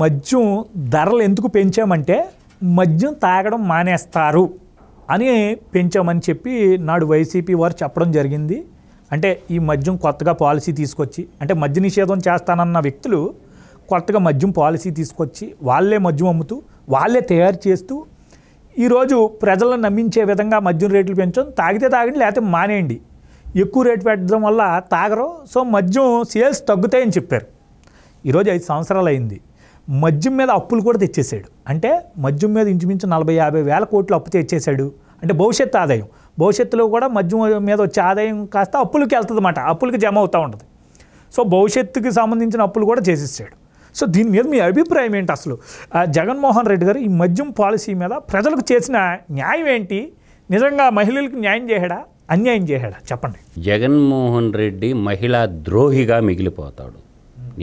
మద్యం ధరలు ఎందుకు పెంచామంటే మద్యం తాగడం మానేస్తారు అని పెంచామని చెప్పి నాడు వైసీపీ వారు చెప్పడం జరిగింది అంటే ఈ మద్యం కొత్తగా పాలసీ తీసుకొచ్చి అంటే మద్య నిషేధం చేస్తానన్న వ్యక్తులు కొత్తగా మద్యం పాలసీ తీసుకొచ్చి వాళ్ళే మద్యం అమ్ముతూ వాళ్ళే తయారు చేస్తూ ఈరోజు ప్రజలను నమ్మించే విధంగా మద్యం రేట్లు పెంచడం తాగితే తాగండి లేకపోతే మానేయండి ఎక్కువ రేటు పెట్టడం వల్ల తాగరు సో మద్యం సేల్స్ తగ్గుతాయని చెప్పారు ఈరోజు ఐదు సంవత్సరాలు అయింది మద్యం మీద అప్పులు కూడా తెచ్చేసాడు అంటే మద్యం మీద ఇంచుమించు నలభై యాభై వేల కోట్లు అప్పు తెచ్చేసాడు అంటే భవిష్యత్ ఆదాయం భవిష్యత్తులో కూడా మద్యం మీద వచ్చే ఆదాయం కాస్త అప్పులకి వెళ్తుందన్నమాట అప్పులకి జమ అవుతూ ఉంటుంది సో భవిష్యత్తుకి సంబంధించిన అప్పులు కూడా చేసేసాడు సో దీని మీద మీ అభిప్రాయం ఏంటి అసలు జగన్మోహన్ రెడ్డి గారు ఈ మద్యం పాలసీ మీద ప్రజలకు చేసిన న్యాయం ఏంటి నిజంగా మహిళలకు న్యాయం చేయడా అన్యాయం చేయడా చెప్పండి జగన్మోహన్ రెడ్డి మహిళా ద్రోహిగా మిగిలిపోతాడు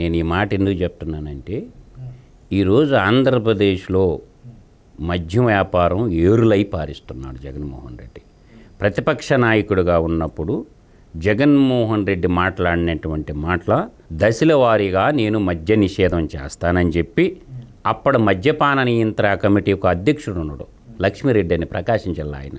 నేను ఈ మాట ఎందుకు చెప్తున్నానంటే ఈరోజు ఆంధ్రప్రదేశ్లో మద్యం వ్యాపారం ఏరులై పారిస్తున్నాడు జగన్మోహన్ రెడ్డి ప్రతిపక్ష నాయకుడిగా ఉన్నప్పుడు జగన్మోహన్ రెడ్డి మాట్లాడినటువంటి మాటల దశల వారీగా నేను మద్య నిషేధం చేస్తానని చెప్పి అప్పటి మద్యపాన నియంత్రణ కమిటీ ఒక అధ్యక్షుడు ఉన్నాడు లక్ష్మీరెడ్డి అని ప్రకాశం జిల్లా ఆయన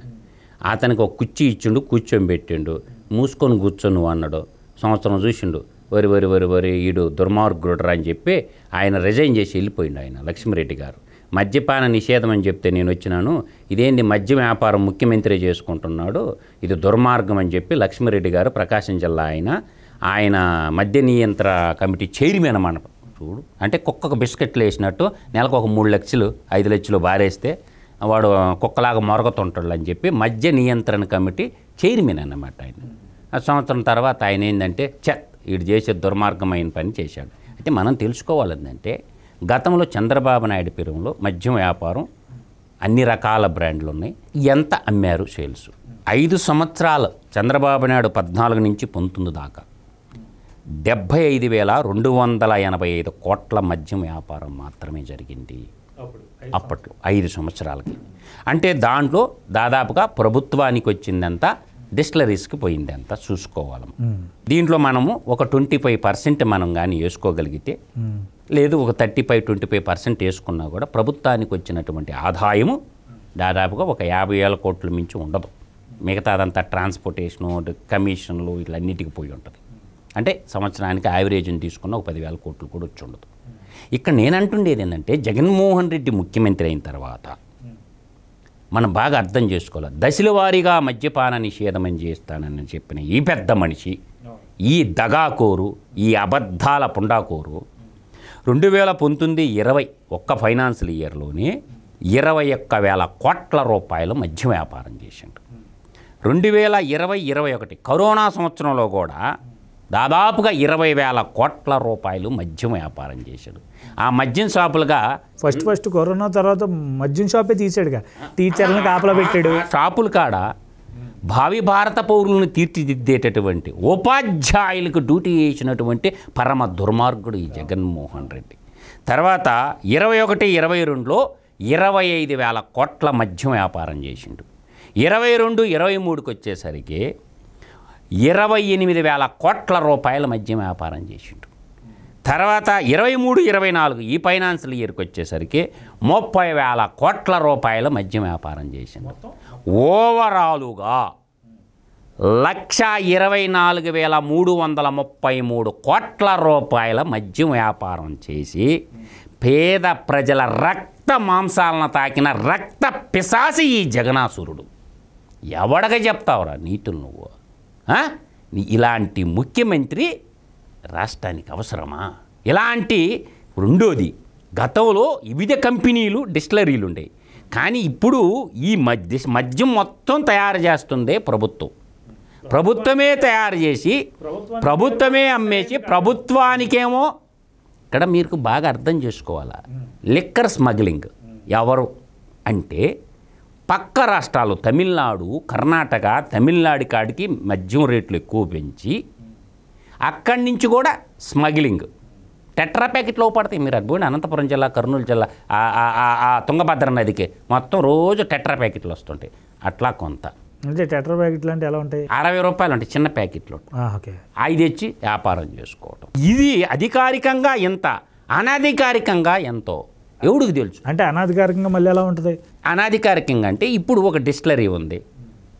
అతనికి ఒక కుర్చీ ఇచ్చిండు కూర్చొని పెట్టిండు మూసుకొని కూర్చొని అన్నాడు సంవత్సరం చూసిండు వరి వరి వరి వరి ఈడు దుర్మార్గుడురా అని చెప్పి ఆయన రిజైన్ చేసి వెళ్ళిపోయిండు ఆయన లక్ష్మిరెడ్డి గారు మద్యపాన నిషేధం అని చెప్తే నేను వచ్చినాను ఇదేంది మద్య వ్యాపారం ముఖ్యమంత్రి చేసుకుంటున్నాడు ఇది దుర్మార్గం అని చెప్పి లక్ష్మిరెడ్డి గారు ప్రకాశం జిల్లా ఆయన ఆయన మద్య నియంత్ర కమిటీ చైర్మన్ అన్న చూడు అంటే కుక్కకు బిస్కెట్లు వేసినట్టు నెలకు ఒక మూడు లక్షలు ఐదు లక్షలు బారేస్తే వాడు కుక్కలాగా మొరగతుంటాడు అని చెప్పి మద్య నియంత్రణ కమిటీ చైర్మన్ అన్నమాట ఆయన సంవత్సరం తర్వాత ఆయన ఏంటంటే చెత్త వీడు చేసే దుర్మార్గమైన పని చేశాడు అయితే మనం తెలుసుకోవాలంటే గతంలో చంద్రబాబు నాయుడు పేరులో మద్యం వ్యాపారం అన్ని రకాల బ్రాండ్లు ఉన్నాయి ఎంత అమ్మారు సేల్స్ ఐదు సంవత్సరాలు చంద్రబాబు నాయుడు పద్నాలుగు నుంచి పొందుతుంది దాకా డెబ్భై ఐదు వేల రెండు వందల ఎనభై ఐదు కోట్ల మద్యం వ్యాపారం మాత్రమే జరిగింది అప్పట్లో ఐదు సంవత్సరాలకి అంటే దాంట్లో దాదాపుగా ప్రభుత్వానికి వచ్చిందంతా డిస్టిలరీస్కి పోయింది అంత చూసుకోవాలి దీంట్లో మనము ఒక ట్వంటీ ఫైవ్ పర్సెంట్ మనం కానీ వేసుకోగలిగితే లేదు ఒక thirty five twenty five percent వేసుకున్నా కూడా ప్రభుత్వానికి వచ్చినటువంటి ఆదాయము దాదాపుగా ఒక యాభై వేల కోట్ల మించి ఉండదు మిగతా అదంతా ట్రాన్స్పోర్టేషను కమిషన్లు వీటన్నిటికి పోయి ఉంటుంది అంటే సంవత్సరానికి యావరేజ్ని తీసుకున్న ఒక పదివేల కోట్లు కూడా వచ్చి ఉండదు ఇక్కడ నేనంటుండేది ఏంటంటే జగన్మోహన్ రెడ్డి ముఖ్యమంత్రి అయిన తర్వాత మనం బాగా అర్థం చేసుకోవాలి దశలవారీగా మద్యపాన నిషేధం చేస్తానని చెప్పిన ఈ పెద్ద మనిషి ఈ దగాకోరు ఈ అబద్ధాల పుండాకోరు రెండు వేల పంతొమ్మిది ఇరవై ఒక్క ఫైనాన్షియల్ ఇయర్లోనే ఇరవై ఒక్క వేల కోట్ల రూపాయలు మద్యం వ్యాపారం చేసిండు రెండు వేల ఇరవై ఇరవై ఒకటి కరోనా సంవత్సరంలో కూడా దాదాపుగా ఇరవై వేల కోట్ల రూపాయలు మద్యం వ్యాపారం చేశాడు ఆ మద్యం షాపులుగా ఫస్ట్ ఫస్ట్ కరోనా తర్వాత మద్యం షాపే తీసాడుగా టీచర్లను కాపలా పెట్టాడు షాపులు కాడ భావి భారత పౌరులను తీర్చిదిద్దేటటువంటి ఉపాధ్యాయులకు డ్యూటీ చేసినటువంటి పరమ దుర్మార్గుడు ఈ జగన్మోహన్ రెడ్డి తర్వాత ఇరవై ఒకటి ఇరవై రెండులో ఇరవై ఐదు వేల కోట్ల మద్యం వ్యాపారం చేసిండు ఇరవై రెండు ఇరవై మూడుకి వచ్చేసరికి ఇరవై ఎనిమిది వేల కోట్ల రూపాయల మద్యం వ్యాపారం చేసిండు తర్వాత ఇరవై మూడు ఇరవై నాలుగు ఈ ఫైనాన్షియల్ ఇయర్కి వచ్చేసరికి ముప్పై వేల కోట్ల రూపాయల మద్యం వ్యాపారం చేసిండు ఓవరాలుగా లక్ష ఇరవై నాలుగు వేల మూడు వందల ముప్పై మూడు కోట్ల రూపాయల మద్యం వ్యాపారం చేసి పేద ప్రజల రక్త మాంసాలను తాకిన రక్త పిశాసి ఈ జగనాసురుడు ఎవడగా చెప్తావురా నీటిని నువ్వు ఇలాంటి ముఖ్యమంత్రి రాష్ట్రానికి అవసరమా ఇలాంటి రెండోది గతంలో వివిధ కంపెనీలు డిస్టిలరీలు ఉండేవి కానీ ఇప్పుడు ఈ మద్య మద్యం మొత్తం తయారు చేస్తుంది ప్రభుత్వం ప్రభుత్వమే తయారు చేసి ప్రభుత్వమే అమ్మేసి ప్రభుత్వానికేమో ఇక్కడ మీరు బాగా అర్థం చేసుకోవాలా లిక్కర్ స్మగ్లింగ్ ఎవరు అంటే పక్క రాష్ట్రాలు తమిళనాడు కర్ణాటక తమిళనాడు కాడికి మద్యం రేట్లు ఎక్కువ పెంచి అక్కడి నుంచి కూడా స్మగ్లింగ్ టెట్రా ప్యాకెట్లో పడతాయి మీరు అడ్బోయిన అనంతపురం జిల్లా కర్నూలు జిల్లా ఆ తుంగభద్ర నదికి మొత్తం రోజు టెట్రా ప్యాకెట్లు వస్తుంటాయి అట్లా కొంత అంటే టెట్రా ప్యాకెట్లు అంటే ఎలా ఉంటాయి అరవై రూపాయలు ఉంటాయి చిన్న ప్యాకెట్లు అవి తెచ్చి వ్యాపారం చేసుకోవటం ఇది అధికారికంగా ఎంత అనధికారికంగా ఎంతో ఎవడికి తెలుసు అంటే అనాధికారికంగా మళ్ళీ ఎలా ఉంటుంది అనాధికారికంగా అంటే ఇప్పుడు ఒక డిస్టిలరీ ఉంది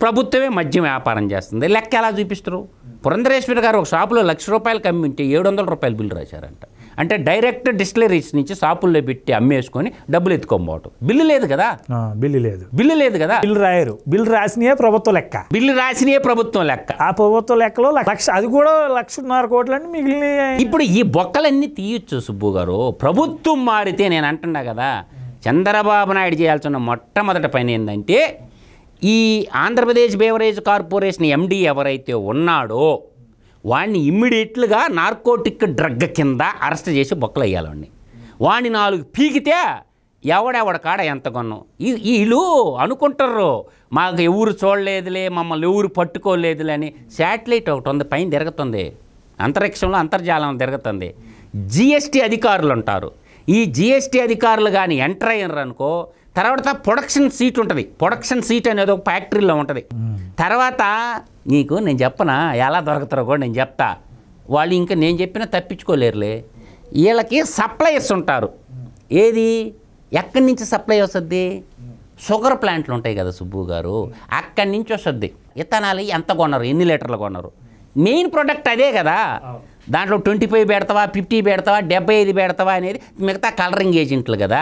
ప్రభుత్వమే మద్యం వ్యాపారం చేస్తుంది లెక్క ఎలా చూపిస్తారు పురంధరేశ్వరి గారు ఒక షాపులో లక్ష రూపాయలు కమ్మి ఉంటే ఏడు వందల రూపాయలు బిల్లు రాశారంట అంటే డైరెక్ట్ డిస్టిలరీస్ నుంచి షాపుల్లో పెట్టి అమ్మేసుకొని డబ్బులు ఎత్తుకోబోటం బిల్లు లేదు కదా బిల్లు లేదు బిల్లు లేదు కదా బిల్లు రాయరు బిల్లు రాసినే ప్రభుత్వం లెక్క బిల్లు రాసినే ప్రభుత్వం లెక్క ఆ ప్రభుత్వ లెక్కలో లక్ష అది కూడా లక్షన్నర కోట్లని మిగిలిన ఇప్పుడు ఈ బొక్కలన్నీ తీయొచ్చు సుబ్బు గారు ప్రభుత్వం మారితే నేను అంటున్నా కదా చంద్రబాబు నాయుడు చేయాల్సిన మొట్టమొదటి పని ఏంటంటే ఈ ఆంధ్రప్రదేశ్ బేవరేజ్ కార్పొరేషన్ ఎండీ ఎవరైతే ఉన్నాడో వాడిని ఇమ్మీడియట్లుగా నార్కోటిక్ డ్రగ్ కింద అరెస్ట్ చేసి బొక్కలు వేయాలండి వాడిని నాలుగు పీకితే ఎవడెవడ కాడ ఎంత కొన్నాం వీళ్ళు అనుకుంటారు మాకు ఎవరు చూడలేదులే మమ్మల్ని ఎవరు పట్టుకోలేదులే అని శాటిలైట్ ఒకటి ఉంది పైన తిరుగుతుంది అంతరిక్షంలో అంతర్జాలం తిరుగుతుంది జిఎస్టీ అధికారులు ఉంటారు ఈ జిఎస్టీ అధికారులు కానీ ఎంటర్ అయ్యారు అనుకో తర్వాత ప్రొడక్షన్ సీట్ ఉంటుంది ప్రొడక్షన్ సీట్ అనేది ఒక ఫ్యాక్టరీలో ఉంటుంది తర్వాత నీకు నేను చెప్పనా ఎలా దొరుకుతారో కూడా నేను చెప్తా వాళ్ళు ఇంకా నేను చెప్పినా తప్పించుకోలేరులే వీళ్ళకి సప్లయర్స్ ఉంటారు ఏది ఎక్కడి నుంచి సప్లై వస్తుంది షుగర్ ప్లాంట్లు ఉంటాయి కదా సుబ్బు గారు అక్కడి నుంచి వస్తుంది ఇతనాలు ఎంత కొన్నారు ఎన్ని లీటర్లు కొన్నారు మెయిన్ ప్రొడక్ట్ అదే కదా దాంట్లో ట్వంటీ ఫైవ్ పెడతావా ఫిఫ్టీ పెడతావా డెబ్బై ఐదు పెడతావా అనేది మిగతా కలరింగ్ ఏజెంట్లు కదా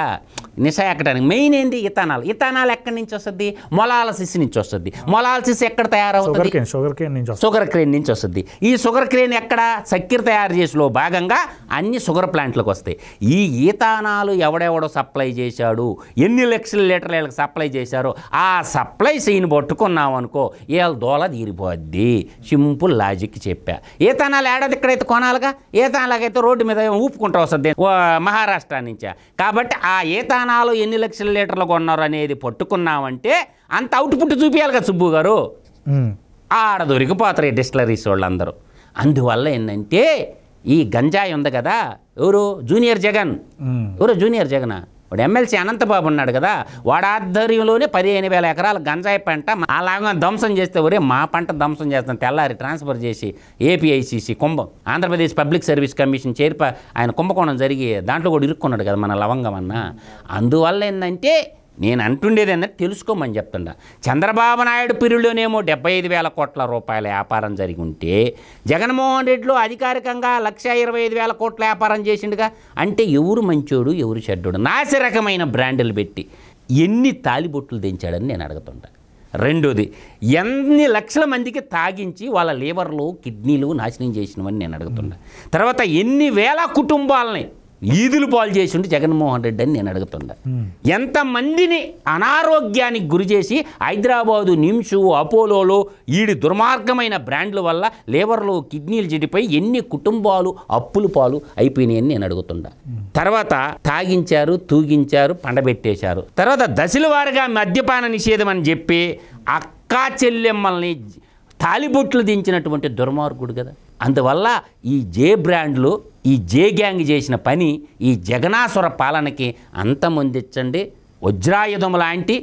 నిశా ఎక్కడానికి మెయిన్ ఏంది ఇథానాల్ ఇథానాల్ ఎక్కడి నుంచి వస్తుంది మొలాలసిస్ నుంచి వస్తుంది మొలాలసిస్ ఎక్కడ తయారవుతుంది షుగర్ నుంచి షుగర్ క్రేన్ నుంచి వస్తుంది ఈ షుగర్ క్రేన్ ఎక్కడ చక్కెర తయారు చేసిలో భాగంగా అన్ని షుగర్ ప్లాంట్లకు వస్తాయి ఈ ఈథానాలు ఎవడెవడో సప్లై చేశాడు ఎన్ని లక్షల లీటర్లు వీళ్ళకి సప్లై చేశారో ఆ సప్లై చేయని పట్టుకున్నాం అనుకో వీళ్ళ దోల తీరిపోద్ది సింపుల్ లాజిక్ చెప్పా ఈథానాలు ఏడాది ఇక్కడైతే కొనాలిగా ఈతనాలకైతే రోడ్డు మీద ఊపుకుంటూ వస్తుంది మహారాష్ట్ర నుంచా కాబట్టి ఆ ఈథానాలు తెలంగాణలో ఎన్ని లక్షల లీటర్లు కొన్నారు అనేది పట్టుకున్నామంటే అంత అవుట్పుట్ చూపించాలి కదా సుబ్బు గారు ఆడ దొరికిపోతారు ఈ డిస్టిలరీస్ వాళ్ళందరూ అందువల్ల ఏంటంటే ఈ గంజాయి ఉంది కదా ఎవరు జూనియర్ జగన్ ఎవరు జూనియర్ జగనా ఇప్పుడు ఎమ్మెల్సీ అనంతబాబు ఉన్నాడు కదా వాడు ఆధ్వర్యంలోనే పదిహేను వేల ఎకరాల గంజాయి పంట అలాగా ధ్వంసం చేస్తే ఒరే మా పంట ధ్వంసం చేస్తాం తెల్లారి ట్రాన్స్ఫర్ చేసి ఏపీఐసీసీ కుంభం ఆంధ్రప్రదేశ్ పబ్లిక్ సర్వీస్ కమిషన్ చేరిప ఆయన కుంభకోణం జరిగి దాంట్లో కూడా ఇరుక్కున్నాడు కదా మన లవంగం అన్న అందువల్ల ఏంటంటే నేను అంటుండేది అన్నది తెలుసుకోమని చెప్తుండా చంద్రబాబు నాయుడు పీరియడ్లోనేమో డెబ్బై ఐదు వేల కోట్ల రూపాయల వ్యాపారం జరిగి ఉంటే జగన్మోహన్ రెడ్డిలో అధికారికంగా లక్ష ఇరవై ఐదు వేల కోట్ల వ్యాపారం చేసిండుగా అంటే ఎవరు మంచోడు ఎవరు చెడ్డోడు నాసి రకమైన బ్రాండ్లు పెట్టి ఎన్ని తాలిబొట్లు దించాడని నేను అడుగుతుంటా రెండోది ఎన్ని లక్షల మందికి తాగించి వాళ్ళ లీవర్లు కిడ్నీలు నాశనం చేసినవని నేను అడుగుతున్నా తర్వాత ఎన్ని వేల కుటుంబాలని ఈదులు పాలు చేసి ఉంటే జగన్మోహన్ రెడ్డి అని నేను అడుగుతుండే ఎంతమందిని అనారోగ్యానికి గురి చేసి హైదరాబాదు నిమ్సు అపోలోలో ఈడి దుర్మార్గమైన బ్రాండ్ల వల్ల లేబర్లు కిడ్నీలు చెడిపోయి ఎన్ని కుటుంబాలు అప్పులు పాలు అయిపోయినాయని నేను అడుగుతుండా తర్వాత తాగించారు తూగించారు పండబెట్టేశారు తర్వాత దశల వారిగా మద్యపాన నిషేధం అని చెప్పి అక్కా చెల్లెమ్మల్ని తాలిబొట్లు దించినటువంటి దుర్మార్గుడు కదా అందువల్ల ఈ జే బ్రాండ్లు ఈ జే గ్యాంగ్ చేసిన పని ఈ జగనాసుర పాలనకి అంతమొందించండి వజ్రాయుధం లాంటి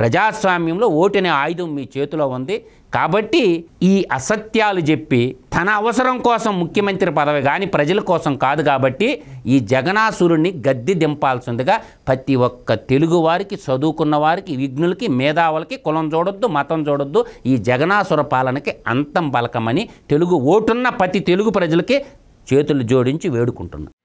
ప్రజాస్వామ్యంలో ఓటనే ఆయుధం మీ చేతిలో ఉంది కాబట్టి ఈ అసత్యాలు చెప్పి తన అవసరం కోసం ముఖ్యమంత్రి పదవి కానీ ప్రజల కోసం కాదు కాబట్టి ఈ జగనాసురుణ్ణి గద్దె దింపాల్సిందిగా ప్రతి ఒక్క తెలుగు వారికి చదువుకున్న వారికి విఘ్నులకి మేధావులకి కులం చూడొద్దు మతం చూడొద్దు ఈ జగనాసుర పాలనకి అంతం పలకమని తెలుగు ఓటున్న ప్రతి తెలుగు ప్రజలకి చేతులు జోడించి వేడుకుంటున్నాను